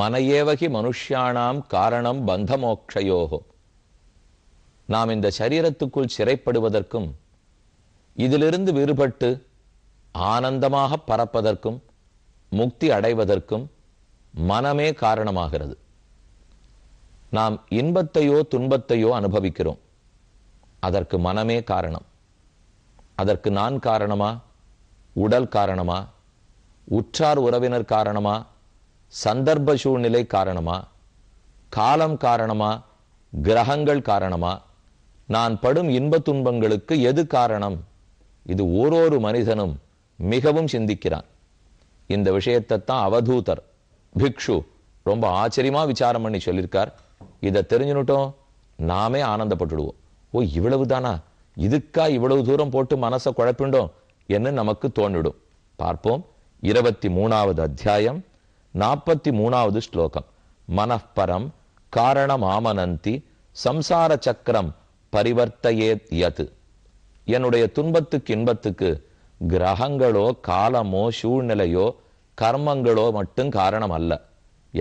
மனையேவகி மனுஷியானாம் காரணம் பந்தமோக்ஷயோகோ நாம் இந்த சரீரத்துக்குள் சிறைப்படுவதற்கும் இதிலிருந்து விடுபட்டு ஆனந்தமாக பறப்பதற்கும் முக்தி அடைவதற்கும் மனமே காரணமாகிறது நாம் இன்பத்தையோ துன்பத்தையோ அனுபவிக்கிறோம் அதற்கு மனமே காரணம் அதற்கு நான் காரணமா உடல் காரணமா உற்றார் உறவினர் காரணமா சந்தர்ப்ப சூழ்நிலை காரணமா காலம் காரணமா கிரகங்கள் காரணமா நான் படும் இன்பத் துன்பங்களுக்கு எது காரணம் இது ஓரொரு மனிதனும் மிகவும் சிந்திக்கிறான் இந்த விஷயத்தை தான் அவதூதர் பிக்ஷு ரொம்ப ஆச்சரியமாக விசாரம் பண்ணி சொல்லியிருக்கார் இதை தெரிஞ்சுனுட்டோம் நாமே ஆனந்தப்பட்டுடுவோம் ஓ இவ்வளவு தானா இதுக்கா இவ்வளவு தூரம் போட்டு மனசை குழப்பிண்டோம் என்று நமக்கு தோன்றிடும் பார்ப்போம் இருபத்தி மூணாவது அத்தியாயம் நாற்பத்தி மூணாவது ஸ்லோகம் மனப்பரம் காரணம் ஆமனந்தி சம்சார சக்கரம் பரிவர்த்தையே யது என்னுடைய துன்பத்துக்கு இன்பத்துக்கு கிரகங்களோ காலமோ சூழ்நிலையோ கர்மங்களோ மட்டும் காரணம் அல்ல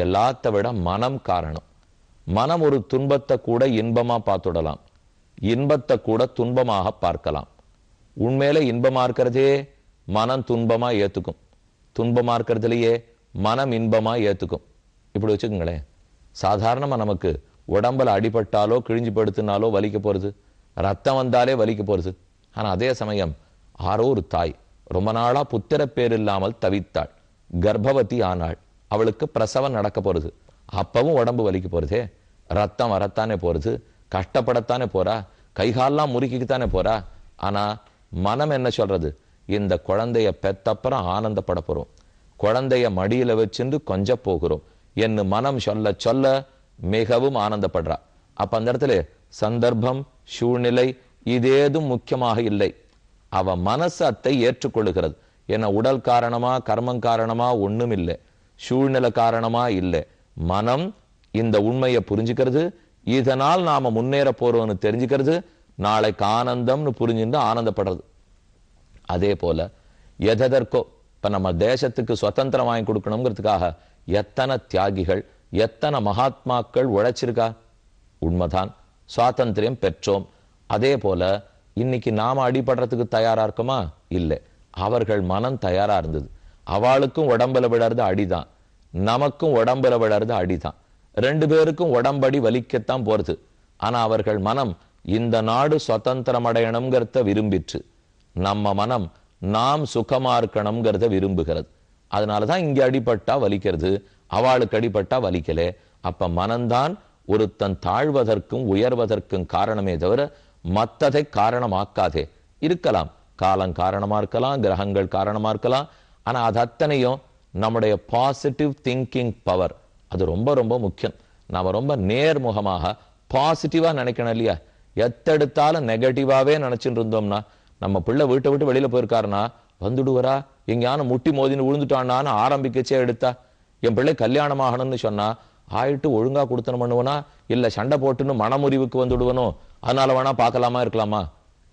எல்லாத்த விட மனம் காரணம் மனம் ஒரு துன்பத்தை கூட இன்பமாக பார்த்துடலாம் இன்பத்தை கூட துன்பமாக பார்க்கலாம் உண்மையில இன்பமாக இருக்கிறதே மனம் துன்பமாக ஏற்றுக்கும் துன்பமாக இருக்கிறதுலையே மனம் இன்பமாக ஏற்றுக்கும் இப்படி வச்சுக்கோங்களேன் சாதாரணமாக நமக்கு உடம்பில் அடிபட்டாலோ கிழிஞ்சு படுத்தினாலோ வலிக்க போகிறது ரத்தம் வந்தாலே வலிக்க போகிறது ஆனால் அதே சமயம் ஆரோ ஒரு தாய் ரொம்ப நாளாக புத்திர பேர் இல்லாமல் தவித்தாள் கர்ப்பவதி ஆனாள் அவளுக்கு பிரசவம் நடக்க போகிறது அப்பவும் உடம்பு வலிக்க போகிறதே ரத்தம் வரத்தானே போகிறது கஷ்டப்படத்தானே போகிறா கைகாலெலாம் முறுக்கிக்குத்தானே போகிறா ஆனால் மனம் என்ன சொல்கிறது இந்த குழந்தைய பெத்தப்புறம் ஆனந்தப்பட போகிறோம் குழந்தைய மடியில வச்சிருந்து கொஞ்ச போகிறோம் என்று மனம் சொல்ல சொல்ல மிகவும் ஆனந்தப்படுறா அப்ப அந்த இடத்துல சந்தர்ப்பம் சூழ்நிலை இதேதும் முக்கியமாக இல்லை அவ மனசு அத்தை ஏற்றுக்கொள்ளுகிறது என உடல் காரணமா கர்மம் காரணமா ஒன்றும் இல்லை சூழ்நிலை காரணமா இல்லை மனம் இந்த உண்மையை புரிஞ்சுக்கிறது இதனால் நாம முன்னேற போறோம்னு தெரிஞ்சுக்கிறது நாளைக்கு ஆனந்தம்னு புரிஞ்சுட்டு ஆனந்தப்படுறது அதே போல எததற்கோ இப்போ நம்ம தேசத்துக்கு சுதந்திரம் வாங்கி கொடுக்கணுங்கிறதுக்காக எத்தனை தியாகிகள் எத்தனை மகாத்மாக்கள் உழைச்சிருக்கா உண்மைதான் சுவாதந்திரியம் பெற்றோம் அதே போல இன்னைக்கு நாம் அடிபடுறதுக்கு தயாராக இருக்குமா இல்லை அவர்கள் மனம் தயாராக இருந்தது அவளுக்கும் உடம்புல விழறது அடிதான் நமக்கும் உடம்புல விழறது அடிதான் ரெண்டு பேருக்கும் உடம்படி வலிக்கத்தான் போகிறது ஆனால் அவர்கள் மனம் இந்த நாடு சுதந்திரம் அடையணுங்கிறத விரும்பிற்று நம்ம மனம் நாம் சுகமாக இருக்கணுங்கிறத விரும்புகிறது அதனால தான் இங்கே அடிபட்டா வலிக்கிறது அவளுக்கு அடிபட்டா வலிக்கலே அப்போ மனம்தான் ஒருத்தன் தாழ்வதற்கும் உயர்வதற்கும் காரணமே தவிர மற்றதை காரணமாக்காதே இருக்கலாம் காலம் காரணமாக இருக்கலாம் கிரகங்கள் காரணமாக இருக்கலாம் ஆனால் அது அத்தனையும் நம்முடைய பாசிட்டிவ் திங்கிங் பவர் அது ரொம்ப ரொம்ப முக்கியம் நாம் ரொம்ப நேர்முகமாக பாசிட்டிவாக நினைக்கணும் இல்லையா எத்தெடுத்தாலும் நெகட்டிவாகவே நினச்சிட்டு இருந்தோம்னா நம்ம பிள்ளை வீட்டை விட்டு வெளியில் போயிருக்காருன்னா வந்துடுவரா எங்கேயான முட்டி மோதினு விழுந்துட்டானான்னு ஆரம்பிக்கச்சே எடுத்தா என் பிள்ளை கல்யாணம் ஆகணும்னு சொன்னா ஆயிட்டு ஒழுங்காக கொடுத்தனும் பண்ணுவனா இல்லை சண்டை போட்டுன்னு மனமுறிவுக்கு வந்துடுவனும் அதனால வேணா பார்க்கலாமா இருக்கலாமா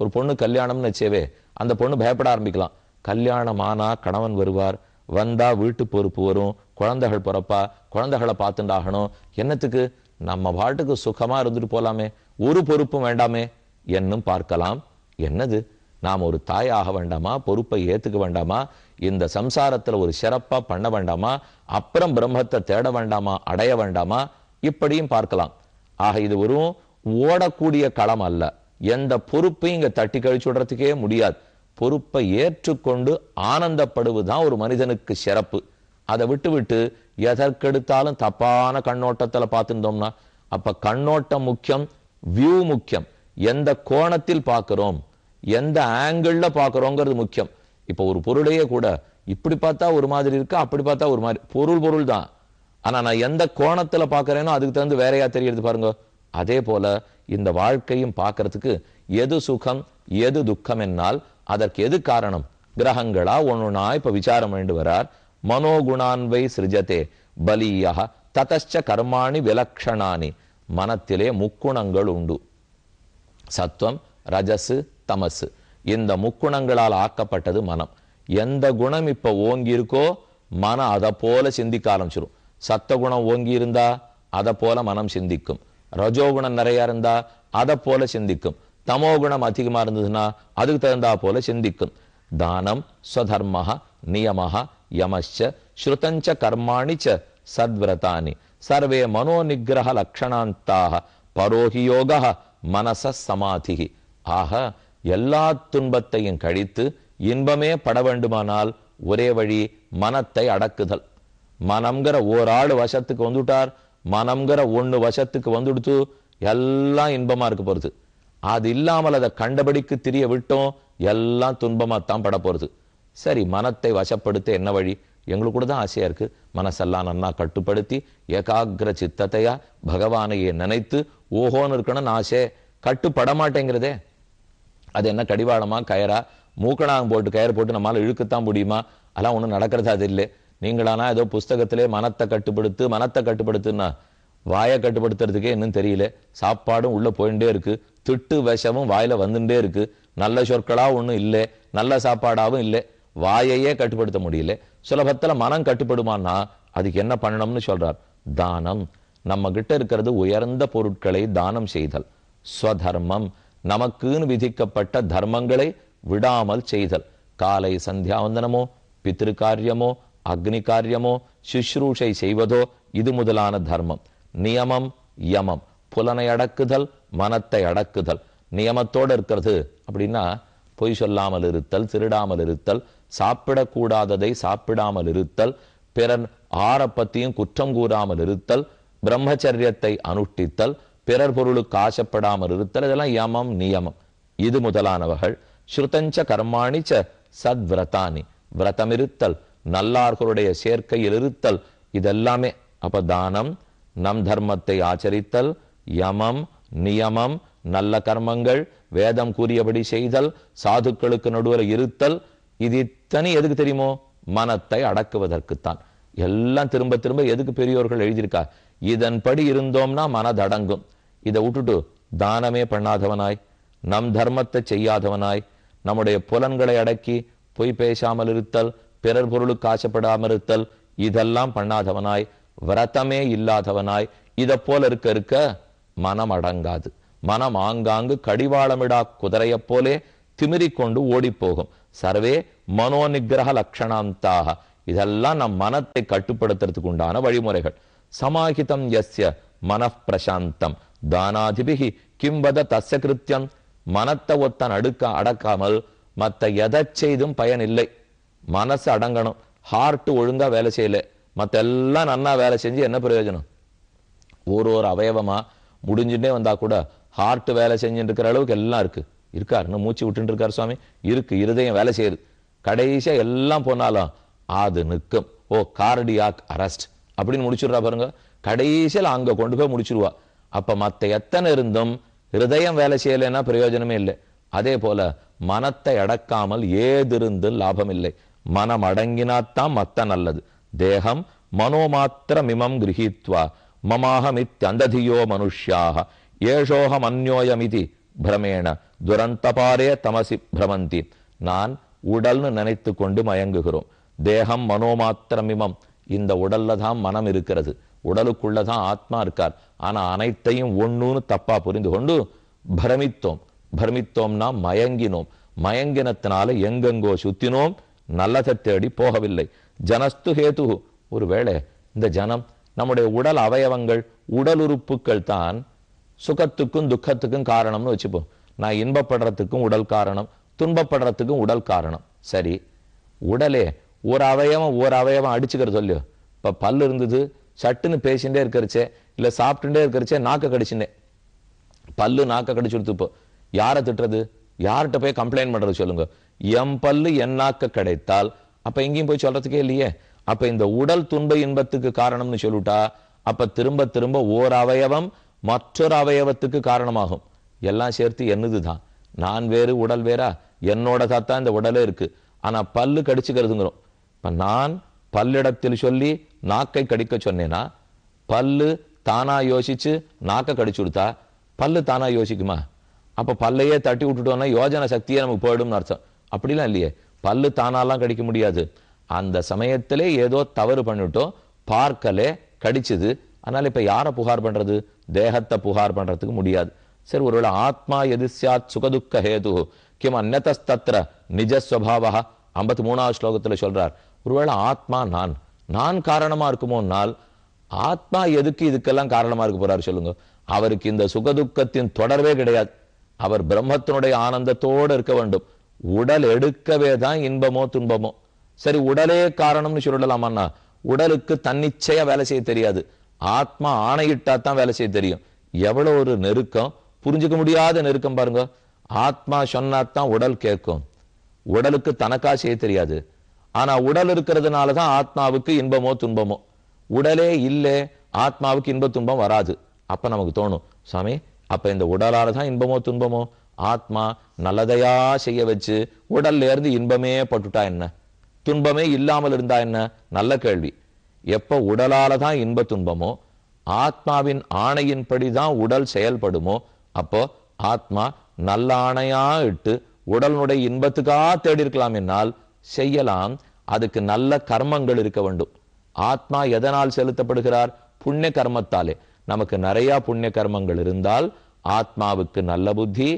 ஒரு பொண்ணு கல்யாணம்னு வச்சேவே அந்த பொண்ணு பயப்பட ஆரம்பிக்கலாம் கல்யாணம் ஆனா கணவன் வருவார் வந்தா வீட்டு பொறுப்பு வரும் குழந்தைகள் பிறப்பா குழந்தைகளை பார்த்துண்டாகணும் என்னத்துக்கு நம்ம பாட்டுக்கு சுகமா இருந்துட்டு போலாமே ஒரு பொறுப்பும் வேண்டாமே என்னும் பார்க்கலாம் என்னது நாம் ஒரு தாயாக வேண்டாமா பொறுப்பை ஏற்றுக்க வேண்டாமா இந்த சம்சாரத்தில் ஒரு சிறப்பாக பண்ண வேண்டாமா அப்புறம் பிரம்மத்தை தேட வேண்டாமா அடைய வேண்டாமா இப்படியும் பார்க்கலாம் ஆக இது வெறும் ஓடக்கூடிய களம் அல்ல எந்த பொறுப்பையும் இங்கே தட்டி கழிச்சு விடுறதுக்கே முடியாது பொறுப்பை ஏற்றுக்கொண்டு ஆனந்தப்படுவதுதான் ஒரு மனிதனுக்கு சிறப்பு அதை விட்டு விட்டு எதற்கெடுத்தாலும் தப்பான கண்ணோட்டத்தில் பார்த்துருந்தோம்னா அப்போ கண்ணோட்டம் முக்கியம் வியூ முக்கியம் எந்த கோணத்தில் பார்க்குறோம் எந்த ஆங்கிளில் பார்க்குறோங்கிறது முக்கியம் இப்போ ஒரு பொருளையே கூட இப்படி பார்த்தா ஒரு மாதிரி இருக்கு அப்படி பார்த்தா ஒரு மாதிரி பொருள் பொருள் தான் ஆனால் நான் எந்த கோணத்தில் பார்க்குறேனோ அதுக்கு தகுந்து வேறையா தெரியறது பாருங்க அதே போல இந்த வாழ்க்கையும் பார்க்கறதுக்கு எது சுகம் எது துக்கம் என்னால் அதற்கு எது காரணம் கிரகங்களா ஒன்றுனா இப்போ விசாரம் வேண்டு வரார் மனோகுணான்வை சிருஜத்தே பலியாக ததச்ச கர்மாணி விலக்ஷணானி மனத்திலே முக்குணங்கள் உண்டு சத்வம் ரஜசு தமசு இந்த முக்குணங்களால் ஆக்கப்பட்டது மனம் எந்த குணம் இப்போ ஓங்கி இருக்கோ மனம் அதை போல சிந்திக்க ஆரம்பிச்சிடும் சத்த குணம் ஓங்கி இருந்தா அதை போல மனம் சிந்திக்கும் ரஜோகுணம் நிறையா இருந்தா அதை போல சிந்திக்கும் தமோ குணம் அதிகமாக இருந்ததுன்னா அதுக்கு தகுந்தா போல சிந்திக்கும் தானம் ஸ்வதர்மஹ நியமஹ யமச்ச ஸ்ருதஞ்ச கர்மாணி ச சத்விரதானி சர்வே மனோநிகிரக லக்ஷணாந்தாக பரோகி யோக மனச சமாதி ஆக எல்லா துன்பத்தையும் கழித்து இன்பமே பட வேண்டுமானால் ஒரே வழி மனத்தை அடக்குதல் மனம்ங்கிற ஓராள் வசத்துக்கு வந்துட்டார் மனம்ங்கிற ஒன்று வசத்துக்கு வந்துடுத்து எல்லாம் இன்பமாக இருக்க போகிறது அது இல்லாமல் அதை கண்டபடிக்கு திரிய விட்டோம் எல்லாம் துன்பமாக தான் பட போகிறது சரி மனத்தை வசப்படுத்த என்ன வழி எங்களுக்கு கூட தான் ஆசையாக இருக்குது மனசெல்லாம் நன்னா கட்டுப்படுத்தி ஏகாகிர சித்தத்தையா பகவானையே நினைத்து ஓஹோன்னு இருக்கணும்னு ஆசை கட்டுப்பட மாட்டேங்கிறதே அது என்ன கடிவாளமா கயரா மூக்கணாங்க போட்டு கயிறு போட்டு நம்மளால் இழுக்கத்தான் முடியுமா அதெல்லாம் ஒன்றும் நடக்கிறதா அது இல்லை நீங்களானா ஏதோ புஸ்தகத்திலே மனத்தை கட்டுப்படுத்து மனத்தை கட்டுப்படுத்துன்னா வாயை கட்டுப்படுத்துறதுக்கே இன்னும் தெரியல சாப்பாடும் உள்ளே போயிட்டே இருக்கு திட்டு விஷமும் வாயில வந்துட்டே இருக்கு நல்ல சொற்களாக ஒன்றும் இல்லை நல்ல சாப்பாடாகவும் இல்லை வாயையே கட்டுப்படுத்த முடியல சுலபத்தில் மனம் கட்டுப்படுமான்னா அதுக்கு என்ன பண்ணணும்னு சொல்றார் தானம் நம்ம கிட்ட இருக்கிறது உயர்ந்த பொருட்களை தானம் செய்தல் ஸ்வதர்மம் நமக்குன்னு விதிக்கப்பட்ட தர்மங்களை விடாமல் செய்தல் காலை சந்தியாவந்தனமோ காரியமோ அக்னி காரியமோ சுஷ்ரூஷை செய்வதோ இது முதலான தர்மம் நியமம் யமம் புலனை அடக்குதல் மனத்தை அடக்குதல் நியமத்தோடு இருக்கிறது அப்படின்னா பொய் சொல்லாமல் இருத்தல் திருடாமல் இருத்தல் சாப்பிடக்கூடாததை சாப்பிடாமல் இருத்தல் பிறன் ஆற குற்றம் கூறாமல் இருத்தல் பிரம்மச்சரியத்தை அனுஷ்டித்தல் பிறர் பொருளுக்கு ஆசைப்படாமல் இருத்தல் இதெல்லாம் யமம் நியமம் இது முதலானவர்கள் ஸ்ருதஞ்ச கர்மாணி ச சத்விரதானி விரதம் இருத்தல் நல்லார்களுடைய சேர்க்கையில் இருத்தல் இதெல்லாமே அப்ப தானம் நம் தர்மத்தை ஆச்சரித்தல் யமம் நியமம் நல்ல கர்மங்கள் வேதம் கூறியபடி செய்தல் சாதுக்களுக்கு நடுவில் இருத்தல் இது இத்தனை எதுக்கு தெரியுமோ மனத்தை அடக்குவதற்குத்தான் எல்லாம் திரும்ப திரும்ப எதுக்கு பெரியோர்கள் எழுதியிருக்கா இதன்படி இருந்தோம்னா மனதடங்கும் இதை விட்டுட்டு தானமே பண்ணாதவனாய் நம் தர்மத்தை செய்யாதவனாய் நம்முடைய புலன்களை அடக்கி பொய் பேசாமல் இருத்தல் பிறர் பொருளுக்கு ஆசைப்படாமல் இருத்தல் இதெல்லாம் பண்ணாதவனாய் விரதமே இல்லாதவனாய் இதை போல இருக்க இருக்க மனம் அடங்காது மனம் ஆங்காங்கு கடிவாளமிடா குதிரையைப் போலே திமிரிக்கொண்டு ஓடிப்போகும் சர்வே மனோ நிகிரக லட்சணாந்தாக இதெல்லாம் நம் மனத்தை கட்டுப்படுத்துறதுக்கு உண்டான வழிமுறைகள் சமாஹிதம் எஸ்ய மனப்பிரசாந்தம் தானாதிபிகி கிம்பத தச கிருத்தியம் மனத்தை ஒத்தன் அடுக்க அடக்காமல் மற்ற எதை செய்தும் பயன் இல்லை மனசு அடங்கணும் ஹார்ட் ஒழுங்கா வேலை செய்யலை மற்ற எல்லாம் நன்னா வேலை செஞ்சு என்ன பிரயோஜனம் ஒரு ஒரு அவயவமா முடிஞ்சுட்டே வந்தா கூட ஹார்ட் வேலை செஞ்சுட்டு இருக்கிற அளவுக்கு எல்லாம் இருக்கு இருக்கார் இன்னும் மூச்சு விட்டுட்டு இருக்கார் சுவாமி இருக்கு இருதயம் வேலை செய்யுது கடைசியா எல்லாம் போனாலும் அது நிற்கும் ஓ கார்டியாக் அரஸ்ட் அப்படின்னு முடிச்சுடுறா பாருங்க கடைசியில் அங்கே கொண்டு போய் முடிச்சிருவா அப்போ மற்ற எத்தனை இருந்தும் ஹிருதயம் வேலை செய்யலைன்னா பிரயோஜனமே இல்லை அதே போல மனத்தை அடக்காமல் ஏதிருந்து லாபம் இல்லை மனம் அடங்கினாத்தான் மத்த நல்லது தேகம் மாத்திரம் இமம் கிரகித்வா அந்ததியோ மனுஷியாக ஏஷோகம் அந்யோயமிதி பிரமேண துரந்தபாரே தமசி பிரமந்தி நான் உடல்னு நினைத்து கொண்டு மயங்குகிறோம் தேகம் மனோமாத்திரமிமம் இந்த உடல்ல தான் மனம் இருக்கிறது உடலுக்குள்ள தான் ஆத்மா இருக்கார் ஆனா அனைத்தையும் ஒண்ணுன்னு தப்பா புரிந்து கொண்டு பிரமித்தோம் பிரமித்தோம்னா மயங்கினோம் மயங்கினத்தினால எங்கெங்கோ சுத்தினோம் நல்லதை தேடி போகவில்லை ஜனஸ்து ஹேது ஒருவேளை இந்த ஜனம் நம்முடைய உடல் அவயவங்கள் உடல் உறுப்புகள் தான் சுகத்துக்கும் துக்கத்துக்கும் காரணம்னு வச்சுப்போம் நான் இன்பப்படுறதுக்கும் உடல் காரணம் துன்பப்படுறதுக்கும் உடல் காரணம் சரி உடலே ஒரு அவயவம் ஒரு அவயவம் அடிச்சுக்கிற சொல்லியோ இப்போ பல் இருந்தது சட்டுன்னு பேசிகிட்டே இருக்கிறச்சே இல்லை சாப்பிட்டுட்டே இருக்கிறச்சே நாக்க கடிச்சுட்டேன் பல்லு நாக்க கடிச்சு கொடுத்துப்போ யாரை திட்டுறது யார்கிட்ட போய் கம்ப்ளைண்ட் பண்ணுறது சொல்லுங்க எம் பல்லு என் நாக்க கிடைத்தால் அப்போ எங்கேயும் போய் சொல்கிறதுக்கே இல்லையே அப்போ இந்த உடல் துன்ப இன்பத்துக்கு காரணம்னு சொல்லிவிட்டா அப்போ திரும்ப திரும்ப ஓர் அவயவம் மற்றொரு அவயவத்துக்கு காரணமாகும் எல்லாம் சேர்த்து என்னது தான் நான் வேறு உடல் வேறா என்னோட தான் இந்த உடலே இருக்குது ஆனால் பல்லு கடிச்சுக்கிறதுங்கிறோம் இப்போ நான் பல்லிடத்தில் சொல்லி நாக்கை கடிக்க சொன்னேன்னா பல்லு தானா யோசிச்சு நாக்கை கடிச்சு கொடுத்தா பல்லு தானா யோசிக்குமா அப்போ பல்லையே தட்டி விட்டுட்டோம்னா யோஜனை சக்தியே நமக்கு போயிடும்னு அர்த்தம் அப்படிலாம் இல்லையே பல்லு தானாலாம் கடிக்க முடியாது அந்த சமயத்திலே ஏதோ தவறு பண்ணிட்டோம் பார்க்கலே கடிச்சது அதனால் இப்போ யாரை புகார் பண்ணுறது தேகத்தை புகார் பண்ணுறதுக்கு முடியாது சரி ஒருவேளை ஆத்மா எது சாத் சுகதுக்க ஹேது கிம் அந்நத்தஸ்தத்ர நிஜஸ்வபாவா ஐம்பத்தி மூணாவது ஸ்லோகத்தில் சொல்கிறார் ஒருவேளை ஆத்மா நான் நான் காரணமாக இருக்குமோனால் ஆத்மா எதுக்கு இதுக்கெல்லாம் காரணமாக இருக்க போகிறார் சொல்லுங்க அவருக்கு இந்த சுகதுக்கத்தின் தொடர்பே கிடையாது அவர் பிரம்மத்தினுடைய ஆனந்தத்தோடு இருக்க வேண்டும் உடல் எடுக்கவே தான் இன்பமோ துன்பமோ சரி உடலே காரணம்னு சொல்லலாமாண்ணா உடலுக்கு தன்னிச்சையா வேலை செய்ய தெரியாது ஆத்மா ஆணையிட்டா தான் வேலை செய்ய தெரியும் எவ்வளோ ஒரு நெருக்கம் புரிஞ்சுக்க முடியாத நெருக்கம் பாருங்க ஆத்மா சொன்னா தான் உடல் கேட்கும் உடலுக்கு தனக்கா செய்ய தெரியாது ஆனா உடல் இருக்கிறதுனால தான் ஆத்மாவுக்கு இன்பமோ துன்பமோ உடலே இல்லை ஆத்மாவுக்கு இன்ப துன்பம் வராது அப்ப நமக்கு தோணும் சாமி அப்ப இந்த உடலால தான் இன்பமோ துன்பமோ ஆத்மா நல்லதையா செய்ய வச்சு உடல்ல இருந்து இன்பமே பட்டுட்டா என்ன துன்பமே இல்லாமல் இருந்தா என்ன நல்ல கேள்வி எப்போ உடலால தான் இன்ப துன்பமோ ஆத்மாவின் ஆணையின்படி தான் உடல் செயல்படுமோ அப்போ ஆத்மா நல்ல ஆணையா இட்டு உடலுடைய இன்பத்துக்காக தேடி இருக்கலாம் என்னால் செய்யலாம் அதுக்கு நல்ல கர்மங்கள் இருக்க வேண்டும் ஆத்மா எதனால் செலுத்தப்படுகிறார் புண்ணிய கர்மத்தாலே நமக்கு நிறையா புண்ணிய கர்மங்கள் இருந்தால் ஆத்மாவுக்கு நல்ல புத்தி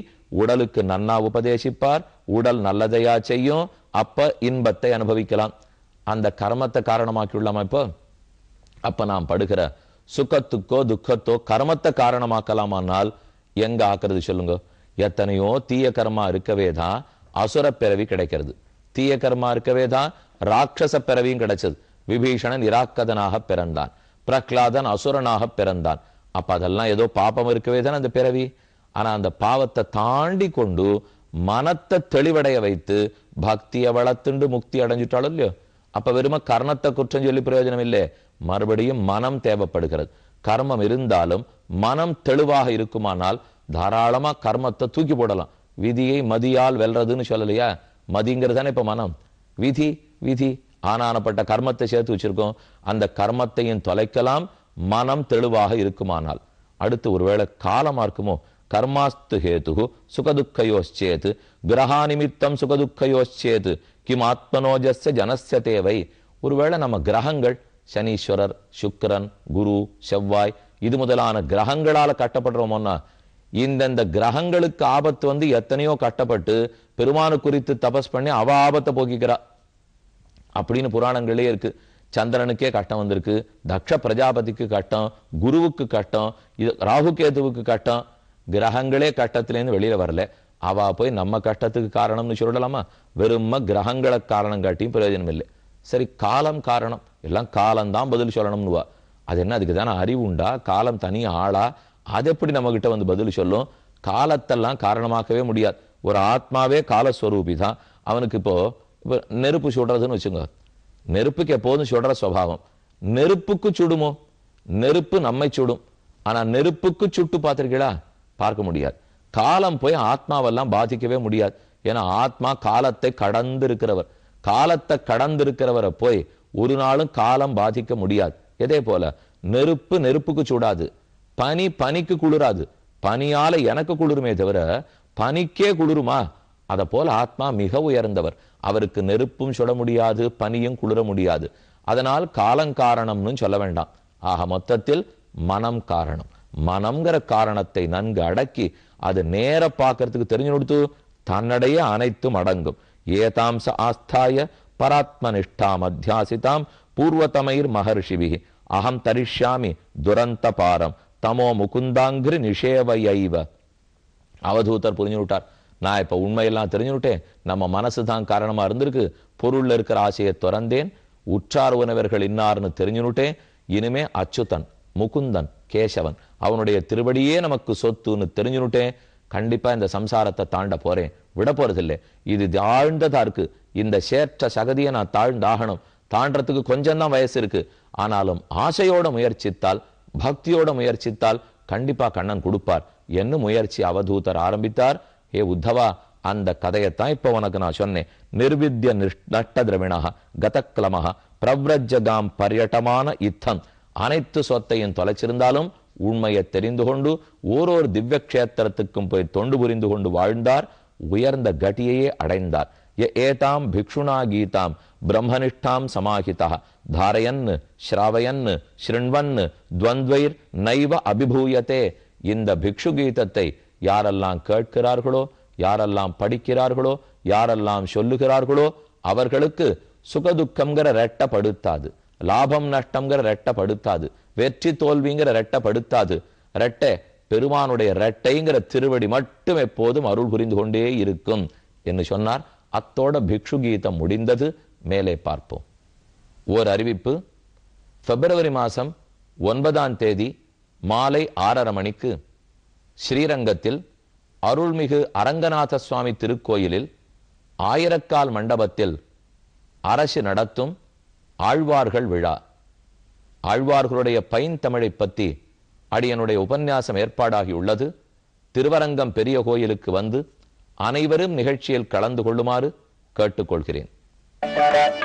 உடலுக்கு நன்னா உபதேசிப்பார் உடல் நல்லதையா செய்யும் அப்ப இன்பத்தை அனுபவிக்கலாம் அந்த கர்மத்தை காரணமாக்கியுள்ளமா இப்போ அப்ப நாம் படுகிற சுகத்துக்கோ துக்கத்தோ கர்மத்தை காரணமாக்கலாமானால் எங்க ஆக்குறது சொல்லுங்க எத்தனையோ தீய கர்மா இருக்கவே தான் அசுர பிறவி கிடைக்கிறது தீய கர்மா இருக்கவே தான் ராட்சச பிறவியும் கிடைச்சது விபீஷணன் இராக்கதனாக பிறந்தான் பிரகலாதன் அசுரனாக பிறந்தான் அப்ப அதெல்லாம் ஏதோ பாப்பம் இருக்கவே தான் அந்த பிறவி ஆனா அந்த பாவத்தை தாண்டி கொண்டு மனத்தை தெளிவடைய வைத்து பக்தியை வளர்த்துண்டு முக்தி அடைஞ்சிட்டாலும் இல்லையோ அப்ப வெறும கர்ணத்தை குற்றம் சொல்லி பிரயோஜனம் இல்லை மறுபடியும் மனம் தேவைப்படுகிறது கர்மம் இருந்தாலும் மனம் தெளிவாக இருக்குமானால் தாராளமா கர்மத்தை தூக்கி போடலாம் விதியை மதியால் வெல்றதுன்னு சொல்லலையா மதிங்கிறது தானே இப்போ மனம் விதி விதி ஆனானப்பட்ட கர்மத்தை சேர்த்து வச்சிருக்கோம் அந்த கர்மத்தையும் தொலைக்கலாம் மனம் தெளிவாக இருக்குமானால் அடுத்து ஒருவேளை காலமா இருக்குமோ கர்மாஸ்து ஹேத்து சுகதுக்கையோச்சேத் கிரகா நிமித்தம் சுகதுக்கையோச்சேத் கிம் ஆத்மனோஜஸ்ய ஜனச தேவை ஒருவேளை நம்ம கிரகங்கள் சனீஸ்வரர் சுக்கரன் குரு செவ்வாய் இது முதலான கிரகங்களால் கட்டப்படுறோமோன்னா இந்தந்த கிரகங்களுக்கு ஆபத்து வந்து எத்தனையோ கட்டப்பட்டு பெருமானு குறித்து தபஸ் பண்ணி அவ ஆபத்தை போக்கிக்கிறா அப்படின்னு புராணங்களே இருக்கு சந்திரனுக்கே கட்டம் வந்திருக்கு தக்ஷ பிரஜாபதிக்கு கட்டம் குருவுக்கு கட்டம் இது ராகு கேதுவுக்கு கட்டம் கிரகங்களே கட்டத்திலேருந்து வெளியில வரல அவா போய் நம்ம கட்டத்துக்கு காரணம்னு சொல்லலாமா வெறும் கிரகங்களை காரணம் காட்டியும் பிரயோஜனம் இல்லை சரி காலம் காரணம் எல்லாம் காலம்தான் பதில் சொல்லணும்னுவா அது என்ன அதுக்கு தானே அறிவு உண்டா காலம் தனி ஆளா அது எப்படி நம்மகிட்ட வந்து பதில் சொல்லும் காலத்தெல்லாம் காரணமாக்கவே முடியாது ஒரு ஆத்மாவே காலஸ்வரூபி தான் அவனுக்கு இப்போ இப்போ நெருப்பு சுடுறதுன்னு வச்சுங்க நெருப்புக்கு எப்போதும் சுடுற சுவாவம் நெருப்புக்கு சுடுமோ நெருப்பு நம்மை சுடும் ஆனால் நெருப்புக்கு சுட்டு பார்த்துருக்கீடா பார்க்க முடியாது காலம் போய் ஆத்மாவெல்லாம் பாதிக்கவே முடியாது ஏன்னா ஆத்மா காலத்தை கடந்து இருக்கிறவர் காலத்தை கடந்து இருக்கிறவரை போய் ஒரு நாளும் காலம் பாதிக்க முடியாது இதே போல நெருப்பு நெருப்புக்கு சுடாது பனி பனிக்கு குளிராது பனியால எனக்கு குளிருமே தவிர பனிக்கே குளிருமா அதை போல ஆத்மா மிக உயர்ந்தவர் அவருக்கு நெருப்பும் சொல்ல முடியாது பனியும் குளிர முடியாது அதனால் காலங்காரணம்னு சொல்ல வேண்டாம் ஆக மொத்தத்தில் மனம் காரணம் மனம்ங்கிற காரணத்தை நன்கு அடக்கி அது நேர பார்க்கறதுக்கு தெரிஞ்சு கொடுத்து தன்னடைய அனைத்தும் அடங்கும் ஏதாம்ச ஆஸ்தாய பராத்ம நிஷ்டாம் அத்தியாசிதாம் பூர்வதமைர் மகர்ஷிவிகி அகம் தரிஷாமி துரந்த பாரம் தமோ முகுந்தாங்கிரு நிஷேவையைவ அவதூத்தர் புரிஞ்சு விட்டார் நான் இப்போ உண்மையெல்லாம் தெரிஞ்சுவிட்டேன் நம்ம மனசு தான் காரணமாக இருந்திருக்கு பொருளில் இருக்கிற ஆசையை துறந்தேன் உற்றார் உணவர்கள் இன்னார்னு தெரிஞ்சுனுட்டேன் இனிமே அச்சுதன் முகுந்தன் கேசவன் அவனுடைய திருவடியே நமக்கு சொத்துன்னு தெரிஞ்சுனுட்டேன் கண்டிப்பாக இந்த சம்சாரத்தை தாண்ட போகிறேன் விட போகிறதில்லை இது தாழ்ந்ததாக இருக்குது இந்த சேற்ற சகதியை நான் தாழ்ந்தாகணும் தாண்டறதுக்கு கொஞ்சம்தான் வயசு இருக்குது ஆனாலும் ஆசையோட முயற்சித்தால் பக்தியோட முயற்சித்தால் கண்டிப்பா கண்ணன் கொடுப்பார் என்ன முயற்சி அவதூதர் ஆரம்பித்தார் ஏ உத்தவா அந்த கதையைத்தான் இப்போ உனக்கு நான் சொன்னேன் நிர்வித்ய நட்ட திரவிணா கதக்லமாக பிரவ்ரஜகாம் பரியட்டமான யுத்தம் அனைத்து சொத்தையும் தொலைச்சிருந்தாலும் உண்மையை தெரிந்து கொண்டு ஓரோர் திவ்ய கஷேத்திரத்துக்கும் போய் தொண்டு புரிந்து கொண்டு வாழ்ந்தார் உயர்ந்த கட்டியையே அடைந்தார் ஏதாம் பிக்ஷுனா கீதாம் பிரம்மனிஷ்டாம் சமாஹிதா தாரையன் ஸ்ராவயன் श्रावयन् துவந்த்வைர் நைவ அபிபூயத்தே இந்த பிக்ஷு கீதத்தை யாரெல்லாம் கேட்கிறார்களோ யாரெல்லாம் படிக்கிறார்களோ யாரெல்லாம் சொல்லுகிறார்களோ அவர்களுக்கு சுகதுக்கங்கிற ரெட்டப்படுத்தாது லாபம் நஷ்டம்ங்கிற ரெட்டப்படுத்தாது வெற்றி தோல்விங்கிற ரெட்டப்படுத்தாது ரெட்டை பெருமானுடைய ரெட்டைங்கிற திருவடி மட்டும் எப்போதும் அருள் புரிந்து கொண்டே இருக்கும் என்று சொன்னார் அத்தோட பிக்ஷு கீதம் முடிந்தது மேலே பார்ப்போம் ஓர் அறிவிப்பு பிப்ரவரி மாதம் ஒன்பதாம் தேதி மாலை ஆறரை மணிக்கு ஸ்ரீரங்கத்தில் அருள்மிகு அரங்கநாத சுவாமி திருக்கோயிலில் ஆயிரக்கால் மண்டபத்தில் அரசு நடத்தும் ஆழ்வார்கள் விழா ஆழ்வார்களுடைய பைந்தமிழை பற்றி அடியனுடைய உபன்யாசம் ஏற்பாடாகியுள்ளது திருவரங்கம் பெரிய கோயிலுக்கு வந்து அனைவரும் நிகழ்ச்சியில் கலந்து கொள்ளுமாறு கேட்டுக்கொள்கிறேன்